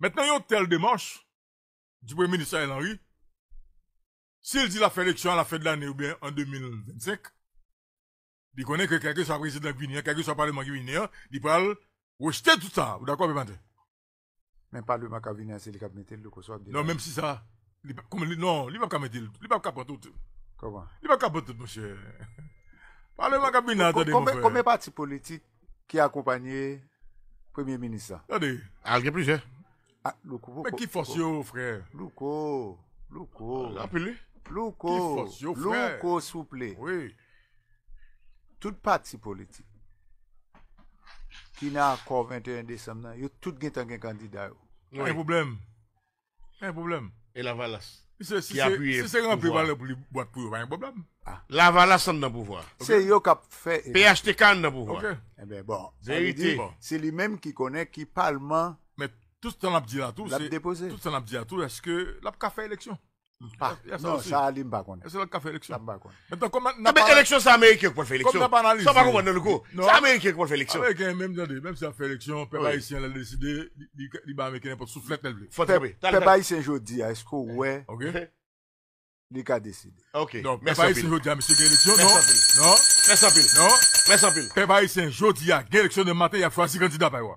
Mètnen yon tel demans di premier minister El Anri, si el di la fè reksyon la fè de l'année ou bien en 2025, di konè kè kè kè sa prezident vinè, kè kè sa parlement ki vinè, di pral wè chte tout sa. Ou da kwa pe pantè? Mèm pa lè mè kabinè anse li kab metè lè kòso ap de la. Non, mèm si sa. Non, li mè kab metè lè. Li mè kab kapotout. Koman? Li mè kab potout, mò chè. Pa lè mè kabinè anse de mò fè. Komme pati politik ki akompanyè premier minister? Tade. Alge ah, plijè Mè ki fos yo, frè. Loukou, loukou. Loukou, loukou souple. Oui. Toute pati si politik. Ki nan akor 21 december, yo tout gen tangen kandida yo. Mè yon problem? E la valas. Si se yon aprivalè pou li bote pou yon, mè yon problem? La valas an nan pouvwa. P.H.T.K. an nan pouvwa. Mè bon. Se li mèm ki konè ki palman Tous tan ap di la tou, se... Lap depose. Tous tan ap di la tou, eske... Lap ka fe eleksyon? Ha, non, sa alim ba kon. Eske lap ka fe eleksyon? Lap ba kon. Enton, kon man... Sa pe eleksyon sa Amerike kon pou fe eleksyon. Kon nan pa analize. Sa pa kou ban nan lugo. Sa Amerike kon pou fe eleksyon. Amerike menm jan de, menm sa fe eleksyon, pe ba isen la non, non. de side, li ba Amerike nenpon souflet neble. Fote be. Pe ba isen jodi ya, esko we... Ok. Li ka deside. Ok. Non, pe ba isen jodi ya, msye gen eleksyon, non.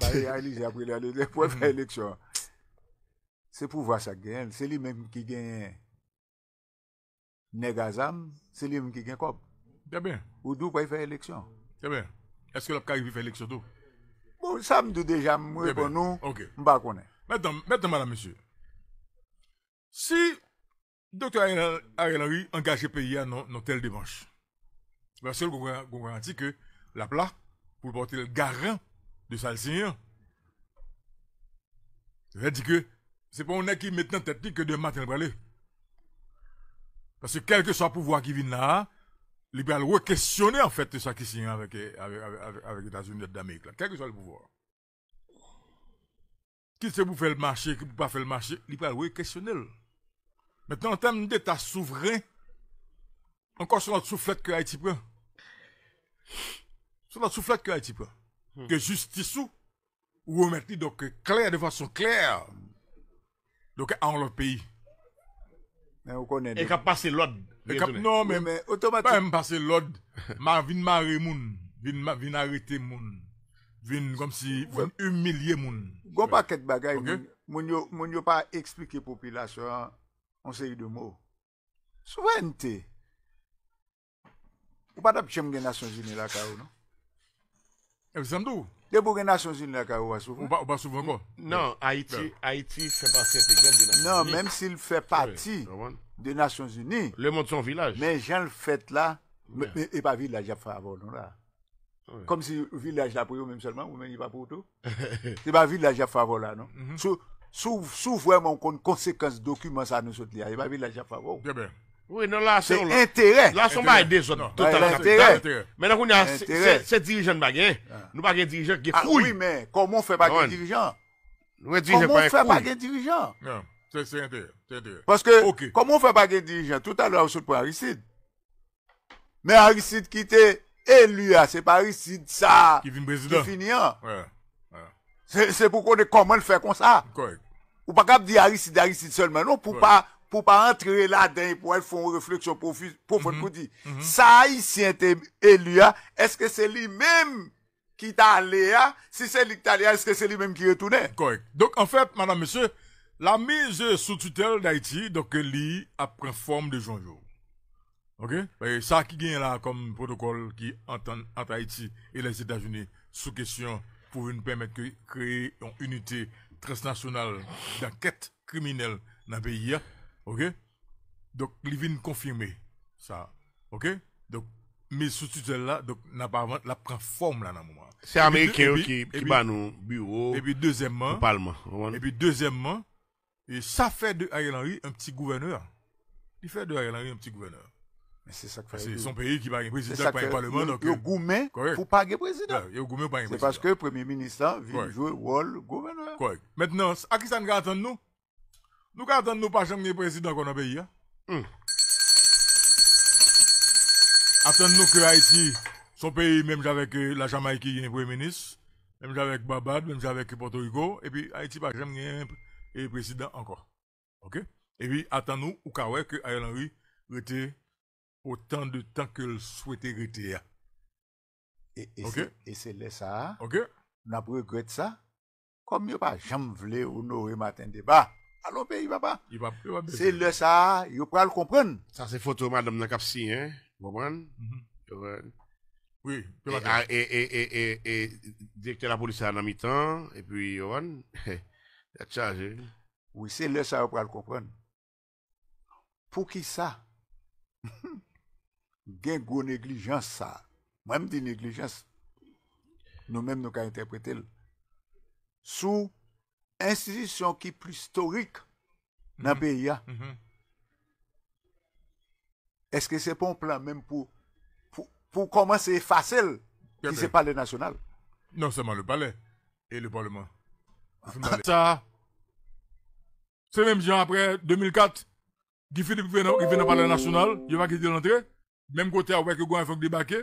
Pwè fè eleksyon Se pou vwa sa gen Se li menm ki gen Negazan Se li menm ki gen kob Ou do pou fè eleksyon Eske lop kari vi fè eleksyon do Sam de deja mwen kon nou Mba konè Mèten manan mèsè Si doktor Arie Lary Angajè pè yè nan tel devans Mwen sel goun gwen an ti Ke lapla Pwè pou wote l garan de ça le Seigneur. Je dire que c'est pas on est qui maintenant technique que demain matin aller. Parce que quel que soit le pouvoir qui vient là, il va questionner en fait ça qui signe avec, avec, avec, avec les États-Unis d'Amérique, quel que soit le pouvoir. Qui c'est pour faire le marché, qui ne peut pas faire le marché, il va questionner. Maintenant, en termes d'État souverain, encore sur notre soufflette que Haïti prend. Sur notre soufflette que Haïti prend. Ke hmm. justi sou, ou ou meti doke kler de fason kler, doke an lor peyi. E kap pase lod. E kap nou men, pa m pase lod, ma vin mare moun, vin arete moun, vin umilye moun. Gon pa ket bagay moun, moun yo pa eksplike popilasyon, on se yi de mou. Sou ven te, ou pata pichem gen nasyon jine la ka ou nou? E pou gen Nasyon Zini la ka ou pa souvan? Ou pa souvan kon? Nan, Haiti se pa sete gen de Nasyon Zini. Nan, menm si l fè pati de Nasyon Zini. Le moun son vilaj. Men jen l fèt la, men e pa vilaj la fè avon nou la. Kom si vilaj la pou yo menm selman, ou non. mhm. men y pa pou tou. E pa vilaj la fè avon la nou. Sou vwen moun kon konsekans dokumen sa nou sot li a, e pa vilaj la fè avon. Bebe. Ouye nan la se ou la Se entere La se ou ma ede zon Total an kapite Menak ou ni an Se dirijan bagen Nou bagen dirijan ki kouy A oui men Koman ou fe bagen dirijan Koman ou fe bagen dirijan Se entere Se entere non, Paske Koman ou fe bagen dirijan Tout an la ou soute pou Harisid Men Harisid ki te Elu ya Se pa Harisid Sa Ki vin prezident Ki fini an Se pou konen Koman ou fe kon sa Ou pa kap di Harisid Harisid sol men nou Pou pa pou pa entre la den pou el fon refleksyon pou fon mhm. koudi. Mhm. Sa a yi si ente elu ya, eske se li menm ki ta le ya, si se li ta le ya, eske se li menm ki retounen. Korrekt. Dok an fèp, madame, mese, la mèze sou tutel d'Haïti, dok li apren form de jonjou. Ok? Sa ki gen la kom protokol ki antan at Haïti et les Etats-Unis, sou kèsyon pou vi nou pèmète ki kreye yon unité transnasyonal dan ket kriminel nan peyi ya, Ok, dok li vin konfirme sa, ok, dok mi sou tutel la, dok naparvan la pran form la nan mouman. Se Amerike yo ki ban nou bureau, pou palman. E pi deux men, e pi deux men, sa fe de Ayel Henry un pti gouverneur. Li fe de Ayel Henry un pti gouverneur. Se son peri ki ban gen prezident, pa yon palman. Yo goumen, pou pa gen prezident. Yo goumen, pou pa gen prezident. Se paske premier ministan, viljou, wol, gouverneur. Korèk, maintenant, aki sa nga atan nou? Nou ka atan nou pa chanm gen prezidant kon an peyi hmm. ya. Atan nou ke Haiti, son peyi, mèm javek la Jamaiki yon vwe menis, mèm javek Babad, mèm javek Porto Yugo, epi Haiti pa chanm gen prezidant ankon. Ok? Epi atan nou ou ka wey ke Ayol Henry rete otan de tan ke l souwete rete ya. E se le sa, mèm javek Porto Yugo, kom yo pa chanm vle ou nou re maten deba. alo pe, yi va pa. Se le sa, yo pral kompran. Sa se foto, madame, nan kap si, eh. Yoran. Oui, pe madame. E, e, e, e, e, dek te la polis a nan mi tan, e pi, yoran, yachage. Oui, se le sa, yo pral kompran. Pou ki sa, gen gwo neglijans sa, mwen mdi neglijans, nou mwen nou ka interprete l. Sou, sou, institisyon ki pli storik nan BIA eske se pon plan menm pou pou koman se fase ki se pale nasyonal nan seman le pale e le parleman semen diyan apre 2004 ki filipi fin nan pale nasyonal yon pa ki di lantre menm kote a wek yo gwen fok di bake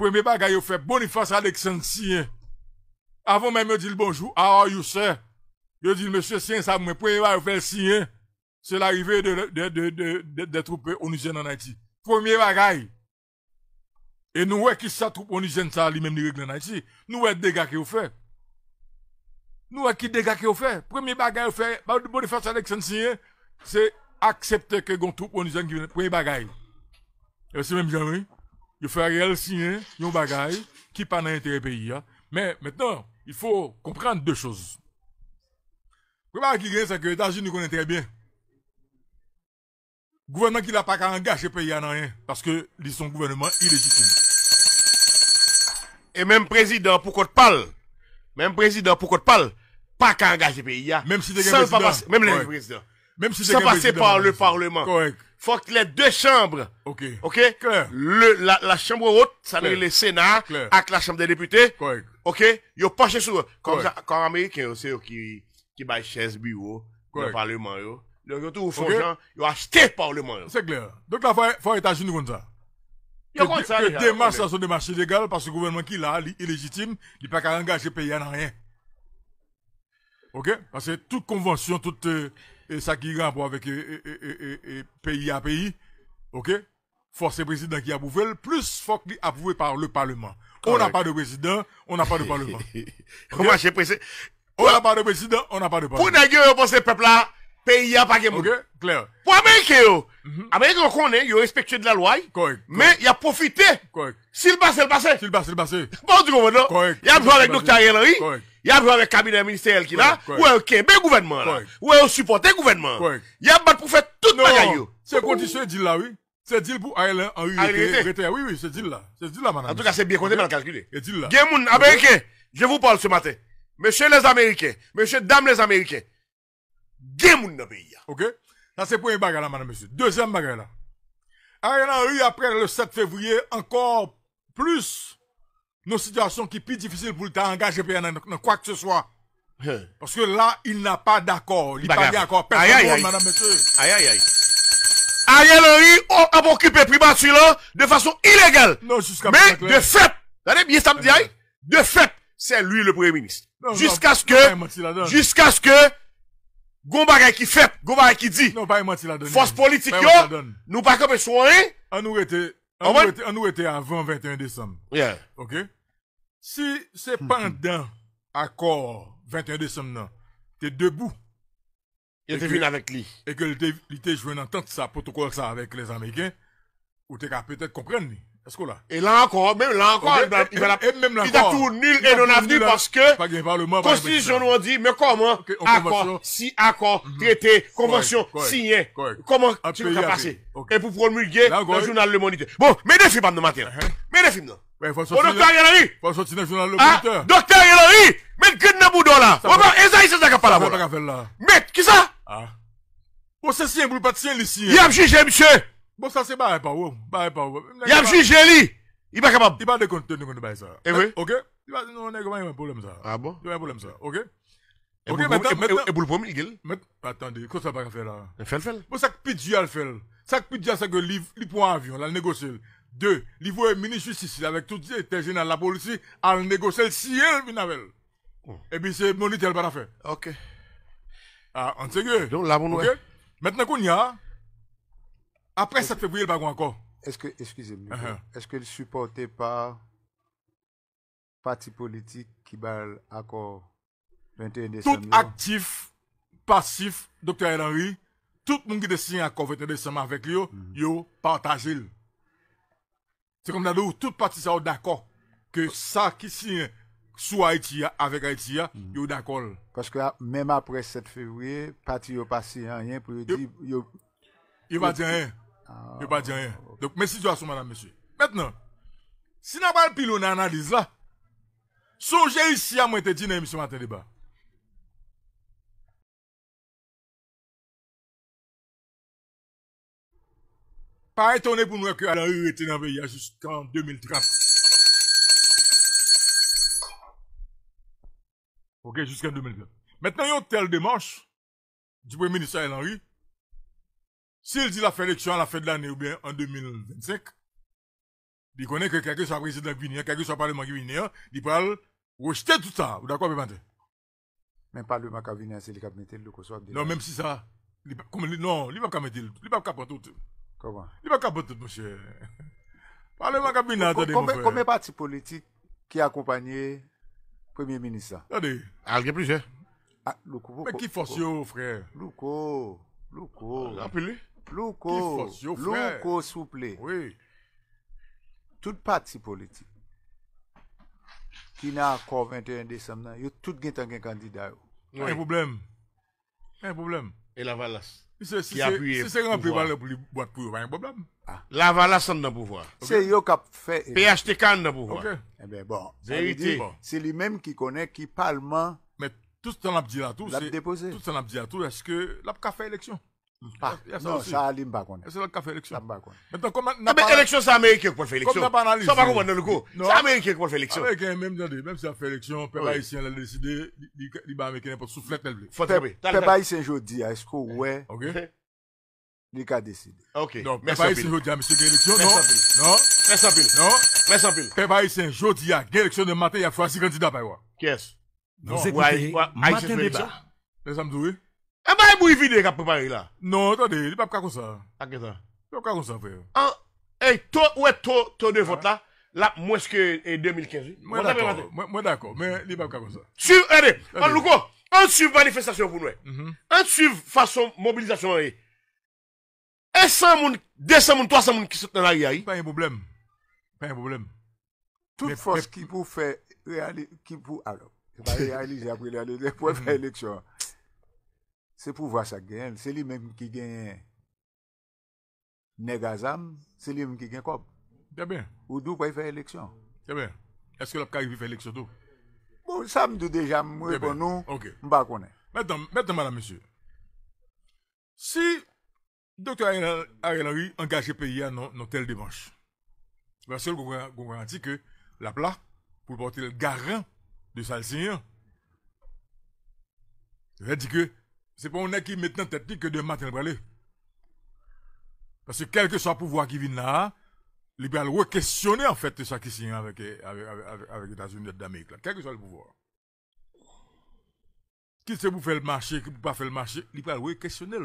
premi baga yo fe bonifasa dek san siye avon menm yo di l bonjou a yo se Je dis monsieur, c'est ça, mais pouvez pas faire signer, hein. c'est l'arrivée de, de, de, de, troupes onusiennes en Haïti. Premier bagaille. Et nous, qui qui ça, troupes onusienne, ça, lui-même, les règles en Haïti. Nous, ouais, dégâts qui ont fait. Nous, ouais, qui dégâts qui ont fait. Premier bagaille, faire, fait, de faire signer, c'est accepter que les troupes onusienne qui premier bagaille. Et c'est même genre, il fait réel signer, un hein, bagaille, qui pas dans pays, hein. Mais maintenant, il faut comprendre deux choses. Premier qui gagne, c'est que les États-Unis connaissent très bien. Le gouvernement qui n'a pas qu'à engager le pays à rien, parce que ils sont gouvernement illégitime. Et même le président, pourquoi tu parle, même président, pour qu'on parle, pas qu'à engager le pays Même si c'est un président. même le président. Même si Sans passer par le Parlement. Correct. Faut que les deux chambres. OK. OK. la, chambre haute, ça veut dire le Sénat, avec la chambre des députés. Correct. OK. Ils penché sur, comme les ça, américain, c'est qui, qui baille chaise bureau, le parlement yo. Donc yo tout font gens, yo acheté parlement C'est clair. Donc là faut États-Unis comme ça. Yo comme ça démarche ça sont des marchés légales parce que le gouvernement qui là, il est illégitime, il pas qu'à engager le pays en rien. OK Parce que toute convention, tout euh, ça qui rapport avec euh, euh, pays à pays, OK le président qui approuve, plus faut qu'il approuvé par le parlement. On n'a pas de président, on n'a pas de parlement. Comment c'est président on n'a pas de président, on n'a pas de parlement. Pour nègre, pour ces peuples-là, pays a pas de Ok, clair. Pour Américains, mhm. Américains connaît, ils respecté de la loi. Correct. Mais il a profité. Correct. S'il passe, il passe. S'il passe, il passe. Bon, tu comprends, non? Correct. Il a joué avec Dr. Ayel Henry. Correct. Il a joué avec le cabinet ministériel qui est là. Ou un le gouvernement là. Ou un supporter gouvernement. Il y a battu pour faire tout le monde. C'est condition dit là, oui. C'est deal pour Ariel Henry. Oui, oui, c'est deal là. C'est deal là, madame. En tout cas, c'est bien compté, mal calculé. C'est dit là. Américain, je vous parle ce matin. Monsieur les Américains, monsieur Dames les Américains, gen moun pays. Hein. OK Ça c'est premier bagarre là madame monsieur. Deuxième bagarre là. Ariel Henry après le 7 février encore plus nos situations qui plus difficiles pour le engager dans quoi que ce soit. Hein. Parce que là, il n'a pas d'accord. Il n'a pas d'accord. Personne, aïe, madame, monsieur. Aïe, aïe, aïe. Ariel Henry a occupé primature là de façon illégale. Non, jusqu'à Mais de fait, vous bien ça me hein. de fait, c'est lui le premier ministre. Jiska sk yo goun bagay ki fep, goun bagay ki di, non, fos politik yo, nou baka be soye. An nou ete avan 21 Desem. Si se pandan akor 21 Desem nan, te debou, e ke li te jwen an tent sa protokol sa avek les Amerikens, ou te ka petet komprenne ni. E la ankor, mèm la ankor, i d'a tou nil e non avni Paske, konstitisyon nou an di, mè koman Akor, si akor, trete, konvansyon, sinye Koman, ti lè ka pase E pou promulge, nan jounal le ah, monite Bon, bon mè ah. de film nan, mè de film nan O doktor yon an yi Doktor yon an yi, mèd gèd nan boudon la O mèd, e zayi se zaga pa la Mèd, ki sa O se sien blu pat sien lisi Yam jije mse Bon, ça, c'est pas pas où. Pas pas où. Il a jugé lui. Il pas capable. Il pas de compte tenu de ça. Et eh oui. OK. Il va non, on a un problème ça. Ah bon? Il y a un problème ça. OK. OK, maintenant. Et pour le premier, il Attendez, qu'est-ce que ça va faire là? Il fait le fait. Bon, ça que Pidji a fait. Ça que Pidji a ça que l'iv prend un avion, a négocié. Deux, il voit ministre justice avec tout les général de la police à le ciel il a Et puis c'est Monitel qui a fait. OK. Ah, on sait que. Donc là, on Maintenant qu'on y a. Apre 7 februye, il bagon akor. Eske, eskize mi, eske li supporte pa pati politik ki bal akor 21 decem an? Tout aktif, pasif, doktor El Anri, tout moun ki de sin akor 21 decem an vek li yo, yo partajil. Se kom nan lou, tout pati sa ou d'akor ke sa ki sin sou Haiti ya, avek Haiti ya, yo d'akor. Koske, men apre 7 februye, pati yo pasi an, yo pati an, Yo pa diyan yon. Mèsi diwa sou manan mèsyou. Mètenan, si nan bal pilon nan analize la, souje yon si yaman te di nan emisyon an te deba. Par eto ane pou nou eke alan yon ete nan ve ya jusqu'an 2030. Ok, jusqu'an 2030. Mètenan yon tel demanche di pou menisa elan yon, Sil di la fè reksyon la fè d'l'anè ou bè en 2025, di konè kè kè kè sou a prezident vini an, kè kè kè sou a parè man ki vini an, di pral wòjtè tout sa, ou da kwa pè bante? Mèm pral wè man ka vini an, se li kap mette l'loukoswa. Non, mèm si sa. Non, li pa kap mette lout. Li pa kap potout. Koman? Li pa kap potout, mò chè. Pral wè man ka vini an, ta de mò fè. Kò mè parti politik ki akompanyè premye minisa? Ta de. Alge ah, plijè. A loukoswa. Mè ki f Loukou, loukou souple Toute pati politik Ki nan akor 21 desem nan Yo tout gen tangen kandida yo En poublem En poublem E la valas ah. La valas an nan pouvoir P.H.T.K. an nan pouvoir Ebe eh bon Se li menm ki konen ki palman Met tout an ap di la tou Toute an ap di la tou Aske l ap ka fè eleksyon No, sa alim ba konen. Sa alim ba konen. Mwen to koman... Mwen te leksyon sa Amerike yon pou l fe leksyon. Kom nan panalize. Sa bako wane l go. Sa Amerike yon pou l fe leksyon. Amerike yon menm jan de. Menm sa fe leksyon, pe bayi sen jodi ya, esko we... Ok. Ni ka deside. Ok. Non, pe bayi sen jodi ya, mwen se gen leksyon. Mwen se anpil. Non. Mwen se anpil. Non. Mwen se anpil. Pe bayi sen jodi ya, gen leksyon de maten ya, fwa si kandida pa yon. Kyes. Non. Mwen E ba e mwivide kap pou pari la? Non, ton de, li pap kakonsan. Ake ta? Ton kakonsan fe. E, ton de vot la, la mweske 2015? Mwen e d'akon, mwen d'akon, men li pap kakonsan. Suv, ene, an lukon, an suv manifestasyon pou noue. Mhm. An suv fason mobilizasyon ane. E san moun, de san moun, toan san moun ki sot nan aye aye? Pan yon problem. Pan yon problem. Tout fos ki pou fe, ki pou, alo, ki pou aye aye aye, jè aprile aye, jè pou aye aye lèk chouan. Se pou vwa sa gen, se li men mwen ki gen neg azam, se li men mwen ki gen kob. Bebè. Ou dou kwa y feye lèksyon. Bebè. Eske lop kwa y feye lèksyon dou? Bon, sa mdou deja mwen kon nou, mba konè. Mètan, mètan madame monsieur. Si doktor Ariel Henry angaje pe yè nan non, non tel demanche, mwen selle kwen kwen an ti ke lapla pou portil garan de salsinyan, jwen di ke C'est pas on est qui maintenant technique que de matin aller. Parce que quel que soit le pouvoir qui vient là, il va questionner en fait ça qui signe avec, avec, avec, les États-Unis d'Amérique, quel que soit le pouvoir. Qui sait pour faire le marché, qui ne peut pas faire le marché, il va questionner.